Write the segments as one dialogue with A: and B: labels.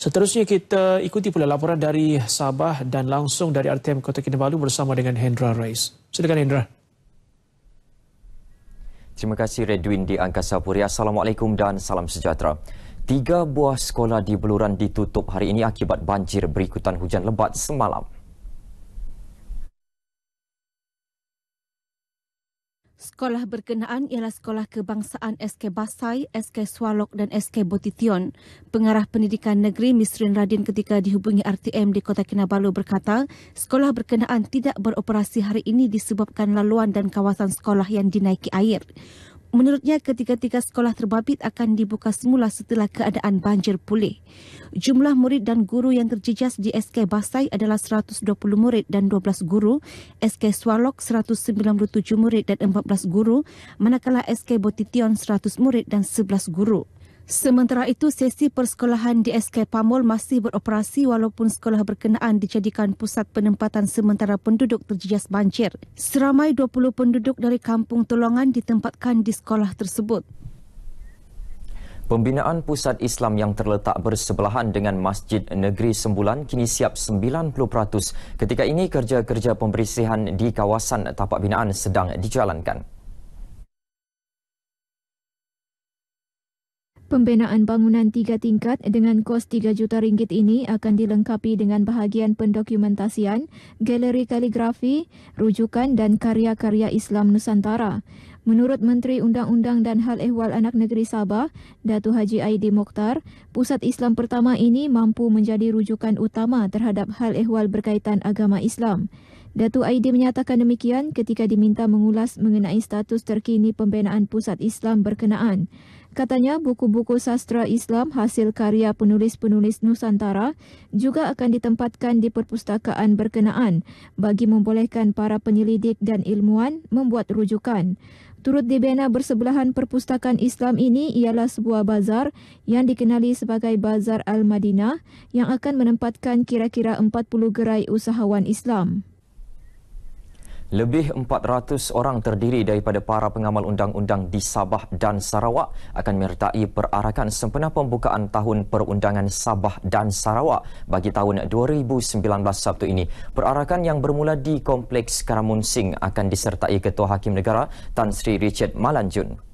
A: Seterusnya kita ikuti pula laporan dari Sabah dan langsung dari RTM Kota Kinabalu bersama dengan Hendra Rais. Silakan Hendra.
B: Terima kasih Redwin di Angkasa Puri. Assalamualaikum dan salam sejahtera. Tiga buah sekolah di Beluran ditutup hari ini akibat banjir berikutan hujan lebat semalam.
C: Sekolah berkenaan ialah Sekolah Kebangsaan SK Basai, SK Swalok dan SK Botition. Pengarah Pendidikan Negeri Misrin Radin ketika dihubungi RTM di Kota Kinabalu berkata, sekolah berkenaan tidak beroperasi hari ini disebabkan laluan dan kawasan sekolah yang dinaiki air. Menurutnya, ketika-tika sekolah terbabit akan dibuka semula setelah keadaan banjir pulih. Jumlah murid dan guru yang terjejas di SK Basai adalah 120 murid dan 12 guru, SK Swalok 197 murid dan 14 guru, manakala SK Botition 100 murid dan 11 guru. Sementara itu, sesi persekolahan di SK Pamol masih beroperasi walaupun sekolah berkenaan dijadikan pusat penempatan sementara penduduk terjejas banjir. Seramai 20 penduduk dari Kampung Tolongan ditempatkan di sekolah tersebut.
B: Pembinaan pusat Islam yang terletak bersebelahan dengan Masjid Negeri Sembulan kini siap 90%. Ketika ini kerja-kerja pembersihan di kawasan tapak binaan sedang dijalankan.
D: Pembinaan bangunan tiga tingkat dengan kos RM3 juta ringgit ini akan dilengkapi dengan bahagian pendokumentasian, galeri kaligrafi, rujukan dan karya-karya Islam Nusantara. Menurut Menteri Undang-Undang dan Hal Ehwal Anak Negeri Sabah, Datu Haji Aidi Mokhtar, pusat Islam pertama ini mampu menjadi rujukan utama terhadap hal ehwal berkaitan agama Islam. Datuk Aidi menyatakan demikian ketika diminta mengulas mengenai status terkini pembinaan pusat Islam berkenaan. Katanya buku-buku sastra Islam hasil karya penulis-penulis Nusantara juga akan ditempatkan di perpustakaan berkenaan bagi membolehkan para penyelidik dan ilmuwan membuat rujukan. Turut dibina bersebelahan perpustakaan Islam ini ialah sebuah bazar yang dikenali sebagai Bazar Al-Madinah yang akan menempatkan kira-kira 40 gerai usahawan Islam.
B: Lebih 400 orang terdiri daripada para pengamal undang-undang di Sabah dan Sarawak akan menyertai perarakan sempena pembukaan tahun perundangan Sabah dan Sarawak bagi tahun 2019 Sabtu ini. Perarakan yang bermula di Kompleks Karamunsing akan disertai Ketua Hakim Negara Tan Sri Richard Malanjun.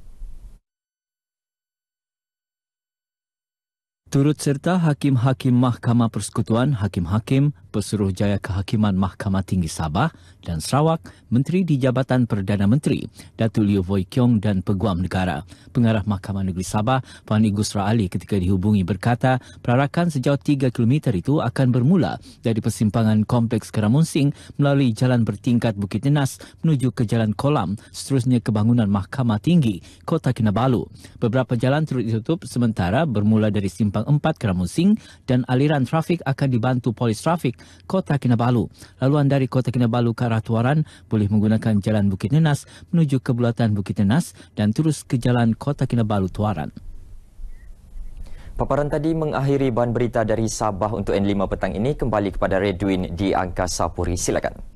A: Turut serta Hakim-Hakim Mahkamah Persekutuan, Hakim-Hakim Pesuruh Jaya Kehakiman Mahkamah Tinggi Sabah dan Sarawak, Menteri di Jabatan Perdana Menteri, Datuk Liu Voi Kiong dan Peguam Negara. Pengarah Mahkamah Negeri Sabah, Puan Igusra Ali ketika dihubungi berkata, perarakan sejauh 3 km itu akan bermula dari persimpangan Kompleks Keramonsing melalui jalan bertingkat Bukit Nenas menuju ke Jalan Kolam, seterusnya ke bangunan Mahkamah Tinggi, Kota Kinabalu. Beberapa jalan turut ditutup sementara bermula dari simpangan Simpang 4 Keramusing dan aliran trafik akan dibantu polis trafik Kota Kinabalu. Laluan dari Kota Kinabalu ke arah Tuaran boleh menggunakan Jalan Bukit Nenas menuju ke bulatan Bukit Nenas dan terus ke Jalan Kota Kinabalu Tuaran.
B: Paparan tadi mengakhiri bahan berita dari Sabah untuk N5 petang ini kembali kepada Redwin di Angkasa Puri. Silakan.